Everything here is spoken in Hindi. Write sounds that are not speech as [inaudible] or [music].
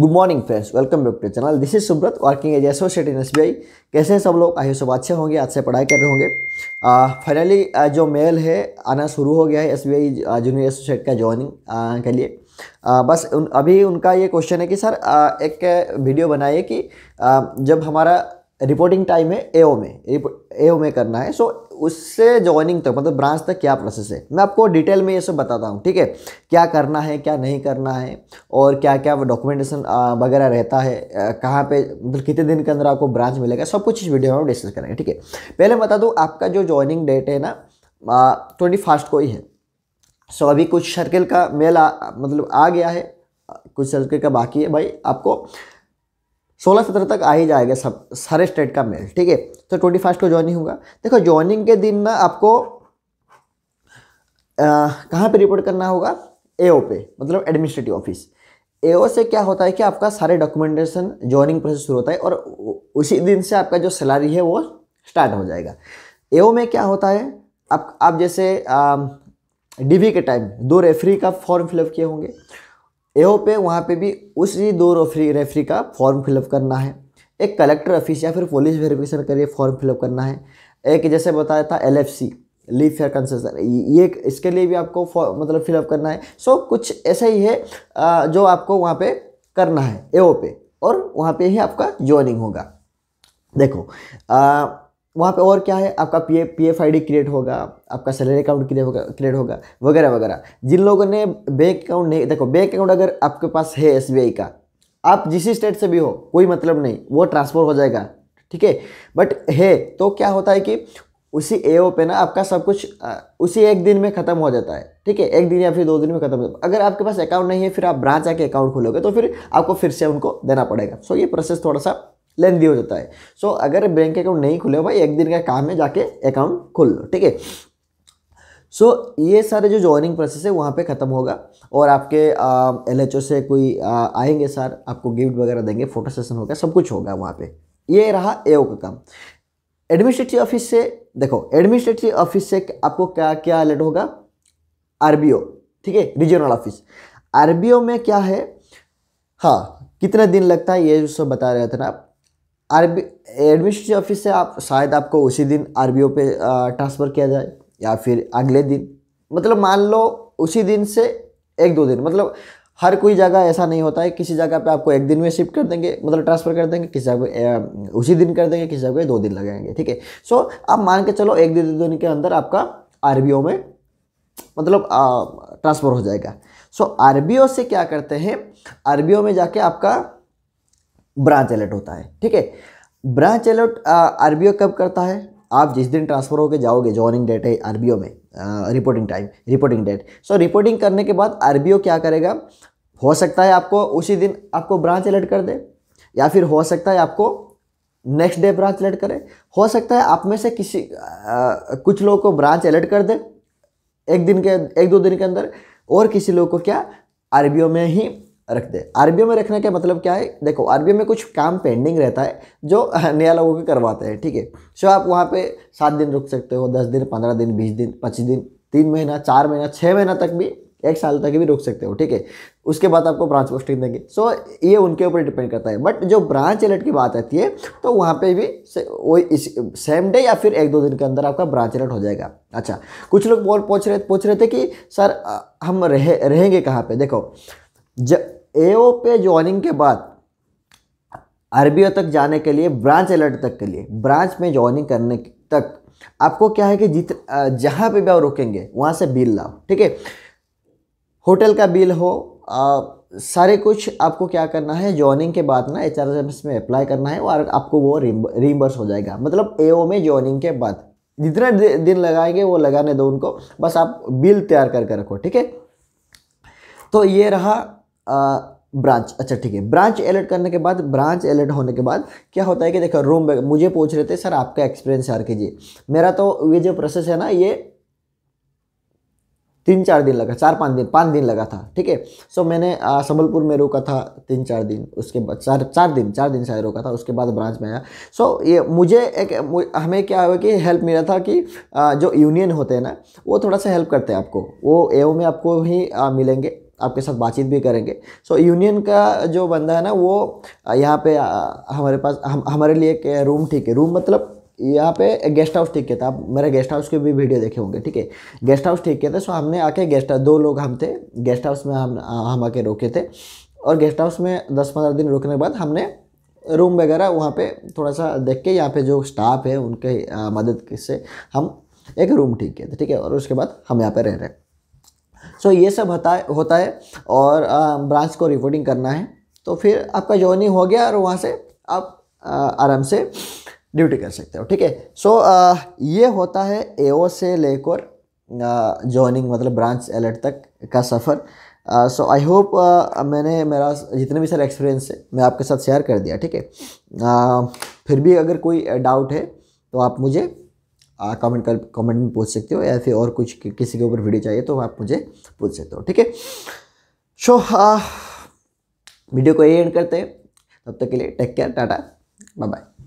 good morning friends welcome back to channel this is Subrata working as associate in S कैसे हैं सब लोग आइए सब अच्छे होंगे आज से पढ़ाई कर रहे होंगे फाइनली जो मेल है आना शुरू हो गया है एस बी जूनियर एसोसिएट का ज्वाइनिंग के लिए आ, बस उन, अभी उनका ये क्वेश्चन है कि सर आ, एक वीडियो बनाइए कि आ, जब हमारा रिपोर्टिंग टाइम है एओ में एओ में करना है सो उससे ज्वाइनिंग तक मतलब ब्रांच तक क्या प्रोसेस है मैं आपको डिटेल में ये सब बताता हूँ ठीक है क्या करना है क्या नहीं करना है और क्या क्या डॉक्यूमेंटेशन वगैरह रहता है कहाँ पे मतलब कितने दिन के अंदर आपको ब्रांच मिलेगा सब कुछ इस वीडियो में डिस्कस करेंगे ठीक है पहले बता दूँ आपका जो ज्वाइनिंग डेट है ना ट्वेंटी फास्ट को ही है सो अभी कुछ सर्किल का मेल मतलब आ गया है कुछ सर्किल का बाकी है भाई आपको सोलह सत्रह तक आ ही जाएगा सब सारे स्टेट का मेल ठीक है तो ट्वेंटी फर्स्ट को ज्वाइनिंग होगा देखो ज्वाइनिंग के दिन ना आपको कहाँ पे रिपोर्ट करना होगा एओ पे मतलब एडमिनिस्ट्रेटिव ऑफिस एओ से क्या होता है कि आपका सारे डॉक्यूमेंटेशन ज्वाइनिंग प्रोसेस शुरू होता है और उसी दिन से आपका जो सैलरी है वो स्टार्ट हो जाएगा एओ में क्या होता है आप आप जैसे डी के टाइम दो रेफरी का फॉर्म फिलअप किए होंगे एओ पे वहाँ पे भी उसी दो रेफरी रेफरी का फॉर्म फिलअप करना है एक कलेक्टर ऑफिस या फिर पुलिस वेरिफिकेशन करिए फॉर्म फिलअप करना है एक जैसे बताया था L F C leave fare concession ये इसके लिए भी आपको मतलब फिलअप करना है सो so, कुछ ऐसा ही है जो आपको वहाँ पे करना है एओ पे और वहाँ पे ही आपका ज्वाइनिंग होगा देखो आ, वहाँ पे और क्या है आपका P P F I D create होगा आपका सैलरी अकाउंट क्रिएट होगा क्रिएट होगा वगैरह वगैरह जिन लोगों ने बैंक अकाउंट नहीं देखो बैंक अकाउंट अगर आपके पास है एस बी आई का आप जिस स्टेट से भी हो कोई मतलब नहीं वो ट्रांसफ़र हो जाएगा ठीक है बट है तो क्या होता है कि उसी ए पे ना आपका सब कुछ उसी एक दिन में ख़त्म हो जाता है ठीक है एक दिन या फिर दो दिन में खत्म हो जाता है अगर आपके पास अकाउंट नहीं है फिर आप ब्रांच आके अकाउंट खोलोगे तो फिर आपको फिर से उनको देना पड़ेगा सो ये प्रोसेस थोड़ा सा लेंदी हो जाता है सो so, अगर बैंक अकाउंट नहीं खुले हो भाई एक दिन का काम है जाके अकाउंट खोल लो ठीक है सो ये सारे जो ज्वाइनिंग प्रोसेस है वहाँ पे ख़त्म होगा और आपके एल एच ओ से कोई आ, आएंगे सर आपको गिफ्ट वगैरह देंगे फोटो सेशन होगा सब कुछ होगा वहाँ पे ये रहा ए का काम एडमिनिस्ट्रेटिव ऑफिस से देखो एडमिनिस्ट्रेटिव ऑफिस से आपको क्या क्या अलर्ट होगा आरबीओ ठीक है रीजनल ऑफिस आरबीओ में क्या है हाँ कितना दिन लगता है ये सब बता रहे थे ना आप आर बी एडमिनिस्ट्रेटिव ऑफिस से आप शायद आपको उसी दिन आर बी ओ पे ट्रांसफ़र किया जाए या फिर अगले दिन मतलब मान लो उसी दिन से एक दो दिन मतलब हर कोई जगह ऐसा नहीं होता है किसी जगह पे आपको एक दिन में शिफ्ट कर देंगे मतलब ट्रांसफ़र कर देंगे किसी जगह उसी दिन कर देंगे किसी जगह पे दो दिन लगाएंगे ठीक है सो आप मान के चलो एक दिन दो दिन के अंदर आपका आर में मतलब ट्रांसफ़र हो जाएगा सो आर से क्या करते हैं आर में जाके आपका ब्रांच अलर्ट होता है ठीक है ब्रांच अलर्ट आर कब करता है आप जिस दिन ट्रांसफ़र होकर जाओगे जॉइनिंग डेट है आर में reporting time reporting date so reporting करने के बाद आर क्या करेगा हो सकता है आपको उसी दिन आपको ब्रांच अलर्ट कर दे या फिर हो सकता है आपको नेक्स्ट डे ब्रांच अलर्ट करे हो सकता है आप में से किसी आ, कुछ लोगों को ब्रांच अलर्ट कर दे एक दिन के एक दो दिन के अंदर और किसी लोग को क्या आर में ही रख दे आर में रखने का मतलब क्या है देखो आर में कुछ काम पेंडिंग रहता है जो [laughs] नया लोगों के करवाते हैं ठीक है सो आप वहाँ पे सात दिन रुक सकते हो दस दिन पंद्रह दिन बीस दिन पच्चीस दिन तीन महीना चार महीना छः महीना तक भी एक साल तक भी रुक सकते हो ठीक है उसके बाद आपको ब्रांच पोस्टिंग देंगे सो ये उनके ऊपर डिपेंड करता है बट जो ब्रांच एलर्ट की बात आती है तो वहाँ पे भी वही इस सेम डे या फिर एक दो दिन के अंदर आपका ब्रांच एलर्ट हो जाएगा अच्छा कुछ लोग बोल पूछ रहे पूछ रहे थे कि सर हम रहे रहेंगे कहाँ पर देखो जब एओ पे ज्वाइनिंग के बाद आरबीओ तक जाने के लिए ब्रांच अलर्ट तक के लिए ब्रांच में ज्वाइनिंग करने तक आपको क्या है कि जित जहाँ पे भी आप रुकेंगे वहाँ से बिल लाओ ठीक है होटल का बिल हो आ, सारे कुछ आपको क्या करना है ज्वाइनिंग के बाद ना एच आर में अप्लाई करना है और आपको वो रिमबर्स हो जाएगा मतलब ए में ज्वाइनिंग के बाद जितना दिन लगाएंगे वो लगाने दो उनको बस आप बिल तैयार करके रखो ठीक है तो ये रहा ब्रांच अच्छा ठीक है ब्रांच अलर्ट करने के बाद ब्रांच अलर्ट होने के बाद क्या होता है कि देखो रूम मुझे पूछ रहे थे सर आपका एक्सपीरियंस के कीजिए मेरा तो ये जो प्रोसेस है ना ये तीन चार दिन लगा चार पाँच दिन पाँच दिन लगा था ठीक है सो मैंने संबलपुर में रोका था तीन चार दिन उसके बाद चार चार दिन चार दिन शायद रोका था उसके बाद ब्रांच में आया सो ये मुझे एक हमें क्या हुआ कि हेल्प मिला था कि जो यूनियन होते हैं ना वो थोड़ा सा हेल्प करते हैं आपको वो एओ में आपको ही मिलेंगे आपके साथ बातचीत भी करेंगे सो so, यूनियन का जो बंदा है ना वो यहाँ पे हमारे पास हम हमारे लिए एक रूम ठीक है रूम मतलब यहाँ पे गेस्ट हाउस ठीक किया था आप मेरे गेस्ट हाउस के भी वीडियो देखे होंगे ठीक है गेस्ट हाउस ठीक किया था सो हमने आके गेस्ट दो लोग हम थे गेस्ट हाउस में हम हम आके रोके थे और गेस्ट हाउस में दस पंद्रह दिन रुकने के बाद हमने रूम वगैरह वहाँ पे थोड़ा सा देख के यहाँ पे जो स्टाफ है उनके मदद से हम एक रूम ठीक किया था ठीक है और उसके बाद हम यहाँ पे रह रहे हैं सो ये सब होता है होता है और ब्रांच को रिपोर्टिंग करना है तो फिर आपका जॉइनिंग हो गया और वहाँ से आप आराम से ड्यूटी कर सकते हो ठीक है सो ये होता है ए से लेकर जॉइनिंग मतलब ब्रांच अलर्ट तक का सफ़र सो आई होप मैंने मेरा जितने भी सर एक्सपीरियंस है मैं आपके साथ शेयर कर दिया ठीक है uh, फिर भी अगर कोई डाउट है तो आप मुझे कमेंट कर कमेंट में पूछ सकते हो या फिर और कुछ कि, किसी के ऊपर वीडियो चाहिए तो आप मुझे पूछ सकते हो ठीक है सो वीडियो को एंड करते हैं तब तक के लिए take care tata bye bye